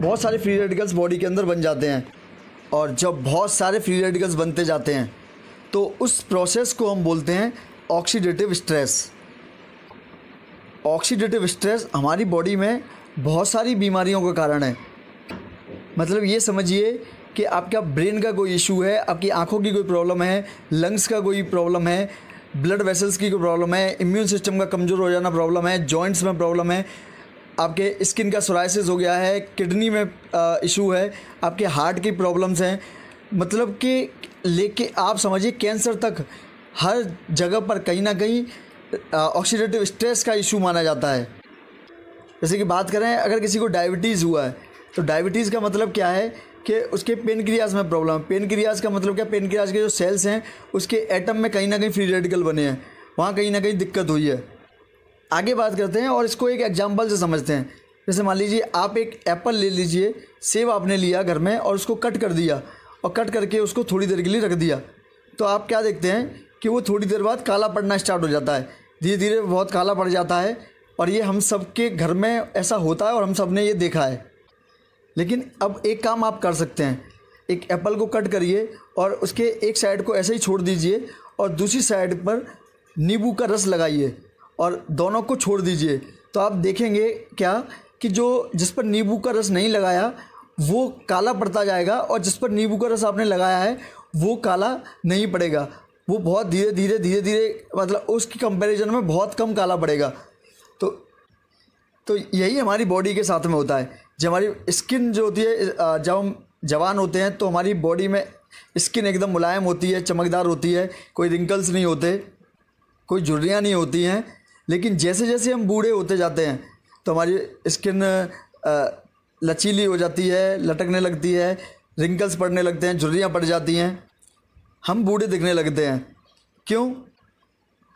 बहुत सारे free radicals body के अंदर बन जाते हैं और जब बहुत सारे फ्री रेडिकल्स बनते जाते हैं तो उस प्रोसेस को हम बोलते हैं ऑक्सीडेटिव स्ट्रेस ऑक्सीडेटिव स्ट्रेस हमारी बॉडी में बहुत सारी बीमारियों का कारण है मतलब ये समझिए कि आपका ब्रेन का कोई इशू है आपकी आंखों की कोई प्रॉब्लम है लंग्स का कोई प्रॉब्लम है ब्लड वेसल्स की कोई प्रॉब्लम है इम्यून सिस्टम का कमज़ोर हो जाना प्रॉब्लम है जॉइंट्स में प्रॉब्लम है आपके स्किन का सोराइसिस हो गया है किडनी में इशू है आपके हार्ट की प्रॉब्लम्स हैं मतलब कि लेके आप समझिए कैंसर तक हर जगह पर कहीं ना कहीं ऑक्सीडेटिव स्ट्रेस का इशू माना जाता है जैसे कि बात करें अगर किसी को डायबिटीज़ हुआ है तो डायबिटीज़ का मतलब क्या है कि उसके पेन क्रियाज में प्रॉब्लम है क्रियाज का मतलब क्या पेनक्रियाज के जो सेल्स हैं उसके एटम में कहीं ना कहीं फ्री रेडिकल बने हैं वहाँ कहीं ना कहीं दिक्कत हुई है आगे बात करते हैं और इसको एक एग्जाम्पल से समझते हैं जैसे मान लीजिए आप एक एप्पल ले लीजिए सेब आपने लिया घर में और उसको कट कर दिया और कट करके उसको थोड़ी देर के लिए रख दिया तो आप क्या देखते हैं कि वो थोड़ी देर बाद काला पड़ना स्टार्ट हो जाता है धीरे धीरे बहुत काला पड़ जाता है और ये हम सब के घर में ऐसा होता है और हम सब ने ये देखा है लेकिन अब एक काम आप कर सकते हैं एक एप्पल को कट करिए और उसके एक साइड को ऐसे ही छोड़ दीजिए और दूसरी साइड पर नींबू का रस लगाइए और दोनों को छोड़ दीजिए तो आप देखेंगे क्या कि जो जिस पर नींबू का रस नहीं लगाया वो काला पड़ता जाएगा और जिस पर नींबू का रस आपने लगाया है वो काला नहीं पड़ेगा वो बहुत धीरे धीरे धीरे धीरे मतलब उसकी कंपैरिजन में बहुत कम काला पड़ेगा तो तो यही हमारी बॉडी के साथ में होता है जब हमारी स्किन जो होती है जब हम जवान होते हैं तो हमारी बॉडी में स्किन एकदम मुलायम होती है चमकदार होती है कोई रिंकल्स नहीं होते कोई झुर्रियाँ नहीं होती हैं लेकिन जैसे जैसे हम बूढ़े होते जाते हैं तो हमारी स्किन लचीली हो जाती है लटकने लगती है रिंकल्स पड़ने लगते हैं झुर्रियाँ पड़ जाती हैं हम बूढ़े दिखने लगते हैं क्यों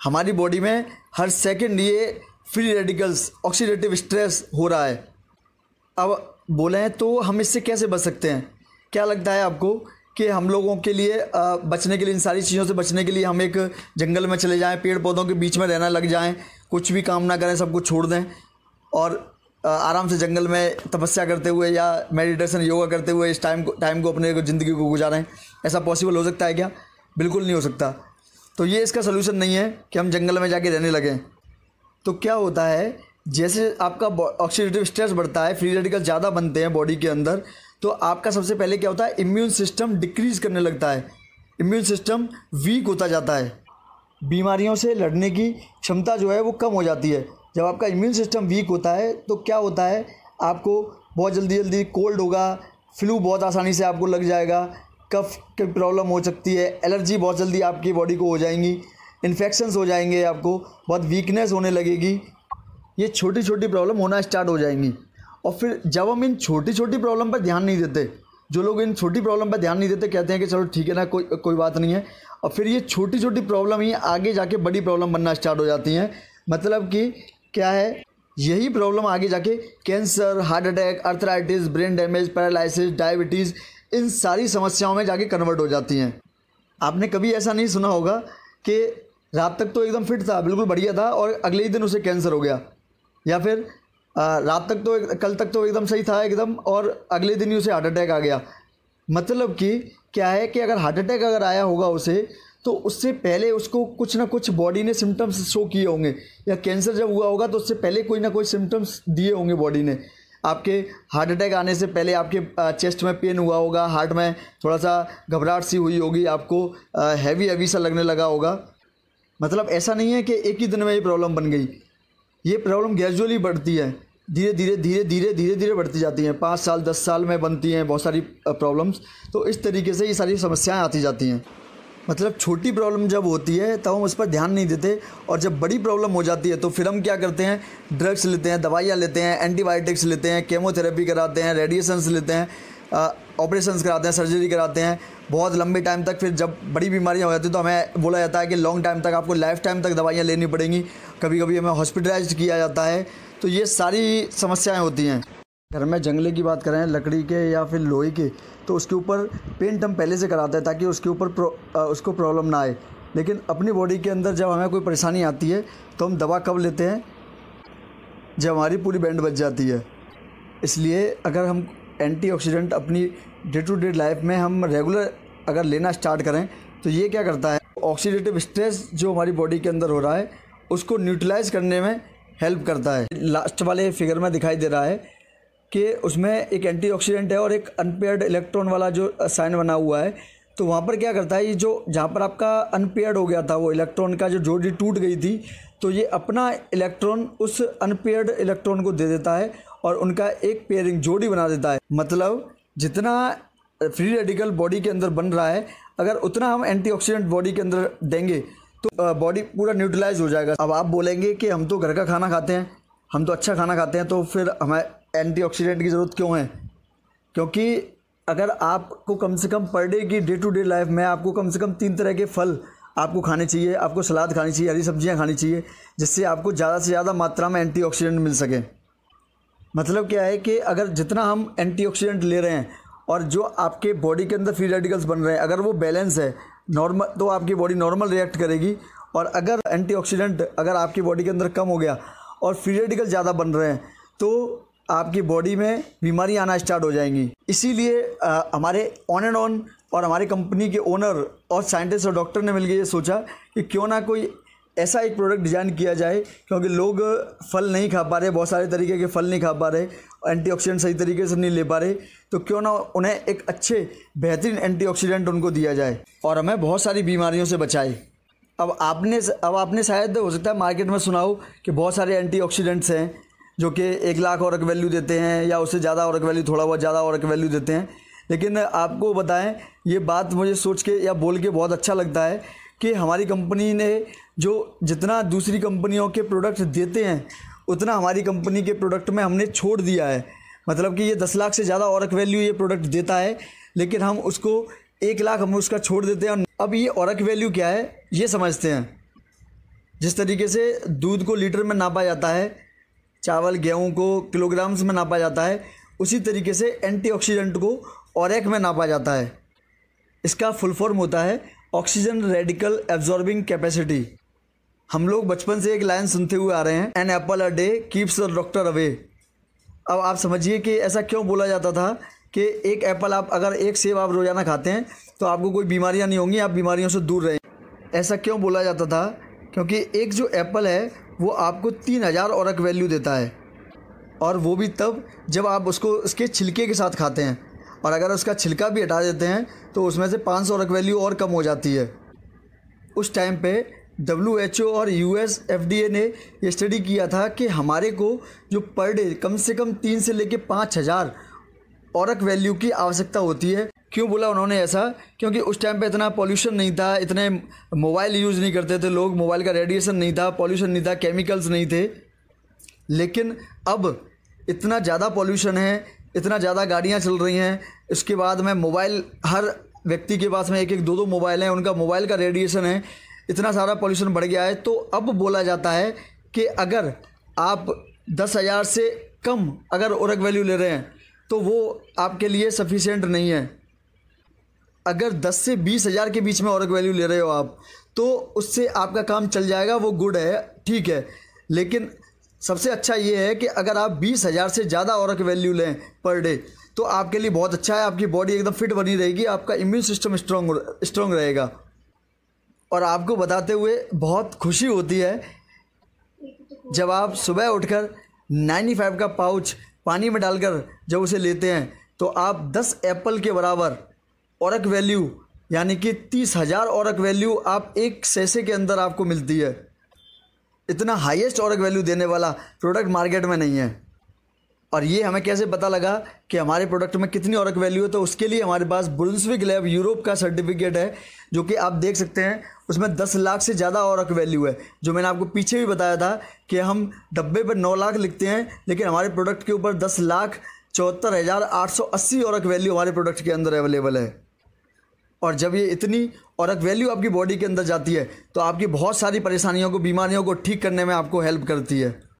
हमारी बॉडी में हर सेकंड ये फ्री रेडिकल्स ऑक्सीडेटिव स्ट्रेस हो रहा है अब बोले हैं तो हम इससे कैसे बच सकते हैं क्या लगता है आपको कि हम लोगों के लिए बचने के लिए इन सारी चीज़ों से बचने के लिए हम एक जंगल में चले जाएं पेड़ पौधों के बीच में रहना लग जाएं कुछ भी काम ना करें सब कुछ छोड़ दें और आराम से जंगल में तपस्या करते हुए या मेडिटेशन योगा करते हुए इस टाइम को टाइम को अपने ज़िंदगी को गुजारें ऐसा पॉसिबल हो सकता है क्या बिल्कुल नहीं हो सकता तो ये इसका सलूशन नहीं है कि हम जंगल में जाके रहने लगें तो क्या होता है जैसे आपका ऑक्सीडेटिव स्ट्रेस बढ़ता है फ्री रेडिकल ज़्यादा बनते हैं बॉडी के अंदर तो आपका सबसे पहले क्या होता है इम्यून सिस्टम डिक्रीज करने लगता है इम्यून सिस्टम वीक होता जाता है बीमारियों से लड़ने की क्षमता जो है वो कम हो जाती है जब आपका इम्यून सिस्टम वीक होता है तो क्या होता है आपको बहुत जल्दी जल्दी कोल्ड होगा फ्लू बहुत आसानी से आपको लग जाएगा कफ की प्रॉब्लम हो सकती है एलर्जी बहुत जल्दी आपकी बॉडी को हो जाएंगी इन्फेक्शन्स हो जाएंगे आपको बहुत वीकनेस होने लगेगी ये छोटी छोटी प्रॉब्लम होना स्टार्ट हो जाएंगी और फिर जब हम इन छोटी छोटी प्रॉब्लम पर ध्यान नहीं देते जो लोग इन छोटी प्रॉब्लम पर ध्यान नहीं देते कहते हैं कि चलो ठीक है ना कोई कोई बात नहीं है और फिर ये छोटी छोटी प्रॉब्लम ही आगे जाके बड़ी प्रॉब्लम बनना स्टार्ट हो जाती हैं मतलब कि क्या है यही प्रॉब्लम आगे जाके cancer heart attack arthritis brain damage paralysis diabetes इन सारी समस्याओं में जाके कन्वर्ट हो जाती हैं आपने कभी ऐसा नहीं सुना होगा कि रात तक तो एकदम फिट था बिल्कुल बढ़िया था और अगले ही दिन उसे कैंसर हो गया या फिर रात तक तो कल तक तो एकदम सही था एकदम और अगले दिन ही उसे हार्ट अटैक आ गया मतलब कि क्या है कि अगर हार्ट अटैक अगर आया होगा उसे तो उससे पहले उसको कुछ ना कुछ बॉडी ने सिम्टम्स शो किए होंगे या कैंसर जब हुआ होगा तो उससे पहले कोई ना कोई सिम्टम्स दिए होंगे बॉडी ने आपके हार्ट अटैक आने से पहले आपके चेस्ट में पेन हुआ होगा हार्ट में थोड़ा सा घबराहट सी हुई होगी आपको हैवी हैवी सा लगने लगा होगा मतलब ऐसा नहीं है कि एक ही दिन में ये प्रॉब्लम बन गई ये प्रॉब्लम ग्रेजुअली बढ़ती है धीरे धीरे धीरे धीरे धीरे धीरे बढ़ती जाती हैं पाँच साल दस साल में बनती हैं बहुत सारी प्रॉब्लम्स तो इस तरीके से ये सारी समस्याएं आती जाती हैं मतलब छोटी प्रॉब्लम जब होती है तब हम उस पर ध्यान नहीं देते और जब बड़ी प्रॉब्लम हो जाती है तो फिर हम क्या करते हैं ड्रग्स लेते हैं दवाइयाँ लेते हैं एंटीबायोटिक्स लेते हैं केमोथेरेपी कराते हैं रेडिएशंस लेते हैं ऑपरेशन कराते हैं सर्जरी कराते हैं बहुत लंबे टाइम तक फिर जब बड़ी बीमारियां हो जाती तो हमें बोला जाता है कि लॉन्ग टाइम तक आपको लाइफ टाइम तक दवाइयाँ लेनी पड़ेंगी कभी कभी हमें हॉस्पिटलाइज किया जाता है तो ये सारी समस्याएँ होती हैं घर में जंगले की बात करें लकड़ी के या फिर लोहे के तो उसके ऊपर पेंट हम पहले से कराते हैं ताकि उसके ऊपर उसको प्रॉब्लम ना आए लेकिन अपनी बॉडी के अंदर जब हमें कोई परेशानी आती है तो हम दवा कब लेते हैं जब हमारी पूरी बैंड बच जाती है इसलिए अगर हम एंटीऑक्सीडेंट अपनी डे टू डे लाइफ में हम रेगुलर अगर लेना स्टार्ट करें तो ये क्या करता है ऑक्सीडेटिव स्ट्रेस जो हमारी बॉडी के अंदर हो रहा है उसको न्यूट्रलाइज करने में हेल्प करता है लास्ट वाले फिगर में दिखाई दे रहा है कि उसमें एक एंटीऑक्सीडेंट है और एक अनपेयर्ड इलेक्ट्रॉन वाला जो साइन बना हुआ है तो वहाँ पर क्या करता है ये जो जहाँ पर आपका अनपेयर्ड हो गया था वो इलेक्ट्रॉन का जो जोड़ी टूट गई थी तो ये अपना इलेक्ट्रॉन उस अनपेयर्ड इलेक्ट्रॉन को दे देता है और उनका एक पेयरिंग जोड़ी बना देता है मतलब जितना फ्री रेडिकल बॉडी के अंदर बन रहा है अगर उतना हम एंटीऑक्सीडेंट बॉडी के अंदर देंगे तो बॉडी पूरा न्यूट्रलाइज हो जाएगा अब आप बोलेंगे कि हम तो घर का खाना खाते हैं हम तो अच्छा खाना खाते हैं तो फिर हमें एंटीऑक्सीडेंट की ज़रूरत क्यों है क्योंकि अगर आपको कम से कम पर डे की डे टू डे लाइफ में आपको कम से कम तीन तरह के फल आपको खाने चाहिए आपको सलाद खानी चाहिए हरी सब्जियां खानी चाहिए जिससे आपको ज़्यादा से ज़्यादा मात्रा में एंटीऑक्सीडेंट मिल सके मतलब क्या है कि अगर जितना हम एंटीऑक्सीडेंट ले रहे हैं और जो आपके बॉडी के अंदर फ्री रेडिकल्स बन रहे हैं अगर वो बैलेंस है नॉर्मल तो आपकी बॉडी नॉर्मल रिएक्ट करेगी और अगर एंटीऑक्सीडेंट अगर आपकी बॉडी के अंदर कम हो गया और फ्री रेडिकल ज़्यादा बन रहे हैं तो आपकी बॉडी में बीमारी आना स्टार्ट हो जाएंगी इसीलिए हमारे ऑन एंड ऑन और हमारी कंपनी के ओनर और साइंटिस्ट और डॉक्टर ने मिलकर ये सोचा कि क्यों ना कोई ऐसा एक प्रोडक्ट डिज़ाइन किया जाए क्योंकि लोग फल नहीं खा पा रहे बहुत सारे तरीके के फल नहीं खा पा रहे एंटीऑक्सीडेंट सही तरीके से नहीं ले पा रहे तो क्यों ना उन्हें एक अच्छे बेहतरीन एंटीऑक्सीडेंट उनको दिया जाए और हमें बहुत सारी बीमारियों से बचाए अब आपने अब आपने शायद हो सकता है मार्केट में सुना हो कि बहुत सारे एंटी हैं जो कि एक लाख औरक वैल्यू देते हैं या उससे ज़्यादा औरक वैल्यू थोड़ा बहुत ज़्यादा औरक वैल्यू देते हैं लेकिन आपको बताएं ये बात मुझे सोच के या बोल के बहुत अच्छा लगता है कि हमारी कंपनी ने जो जितना दूसरी कंपनियों के प्रोडक्ट देते हैं उतना हमारी कंपनी के प्रोडक्ट में हमने छोड़ दिया है मतलब कि ये दस लाख से ज़्यादा औरक वैल्यू ये प्रोडक्ट देता है लेकिन हम उसको एक लाख हम उसका छोड़ देते हैं अब ये औरक वैल्यू क्या है ये समझते हैं जिस तरीके से दूध को लीटर में नापा जाता है चावल गेहूँ को किलोग्राम्स में नापा जाता है उसी तरीके से एंटीऑक्सीडेंट को औरक में नापा जाता है इसका फुल फॉर्म होता है ऑक्सीजन रेडिकल एब्जॉर्बिंग कैपेसिटी हम लोग बचपन से एक लाइन सुनते हुए आ रहे हैं an apple a day keeps the doctor away अब आप समझिए कि ऐसा क्यों बोला जाता था कि एक एप्पल आप अगर एक सेब आप रोज़ाना खाते हैं तो आपको कोई बीमारियां नहीं होंगी आप बीमारियों से दूर रहें ऐसा क्यों बोला जाता था क्योंकि एक जो एप्पल है वो आपको तीन हज़ार औरक वैल्यू देता है और वो भी तब जब आप उसको उसके छिलके के साथ खाते हैं और अगर उसका छिलका भी हटा देते हैं तो उसमें से 500 सौ वैल्यू और कम हो जाती है उस टाइम पे डब्ल्यू एच ओ और U S F D A ने ये स्टडी किया था कि हमारे को जो पर डे कम से कम तीन से लेकर पाँच हज़ार औरक वैल्यू की आवश्यकता होती है क्यों बोला उन्होंने ऐसा क्योंकि उस टाइम पे इतना पॉल्यूशन नहीं था इतने मोबाइल यूज़ नहीं करते थे लोग मोबाइल का रेडिएशन नहीं था पॉल्यूशन नहीं था केमिकल्स नहीं थे लेकिन अब इतना ज़्यादा पॉल्यूशन है इतना ज़्यादा गाड़ियाँ चल रही हैं इसके बाद में मोबाइल हर व्यक्ति के पास में एक एक दो दो मोबाइल हैं उनका मोबाइल का रेडिएशन है इतना सारा पॉल्यूशन बढ़ गया है तो अब बोला जाता है कि अगर आप दस हज़ार से कम अगर ओरक वैल्यू ले रहे हैं तो वो आपके लिए सफिशेंट नहीं है अगर दस से बीस हज़ार के बीच में ओरक वैल्यू ले रहे हो आप तो उससे आपका काम चल जाएगा वो गुड है ठीक है लेकिन सबसे अच्छा ये है कि अगर आप बीस हज़ार से ज़्यादा और वैल्यू लें पर डे तो आपके लिए बहुत अच्छा है आपकी बॉडी एकदम फिट बनी रहेगी आपका इम्यून सिस्टम स्ट्रॉन्ग स्ट्रॉन्ग रहेगा और आपको बताते हुए बहुत खुशी होती है जब आप सुबह उठकर 95 का पाउच पानी में डालकर जब उसे लेते हैं तो आप 10 एप्पल के बराबर औरक वैल्यू यानी कि तीस हज़ार औरक वैल्यू आप एक सेसे के अंदर आपको मिलती है इतना हाईएस्ट ऑर्ग वैल्यू देने वाला प्रोडक्ट मार्केट में नहीं है और ये हमें कैसे पता लगा कि हमारे प्रोडक्ट में कितनी औरक वैल्यू है तो उसके लिए हमारे पास बुल्सविक लैब यूरोप का सर्टिफिकेट है जो कि आप देख सकते हैं उसमें दस लाख से ज़्यादा औरक वैल्यू है जो मैंने आपको पीछे भी बताया था कि हम डब्बे पर नौ लाख लिखते हैं लेकिन हमारे प्रोडक्ट के ऊपर दस लाख चौहत्तर हज़ार आठ सौ अस्सी औरक वैल्यू हमारे प्रोडक्ट के अंदर अवेलेबल है और जब ये इतनी और एक वैल्यू आपकी बॉडी के अंदर जाती है तो आपकी बहुत सारी परेशानियों को बीमारियों को ठीक करने में आपको हेल्प करती है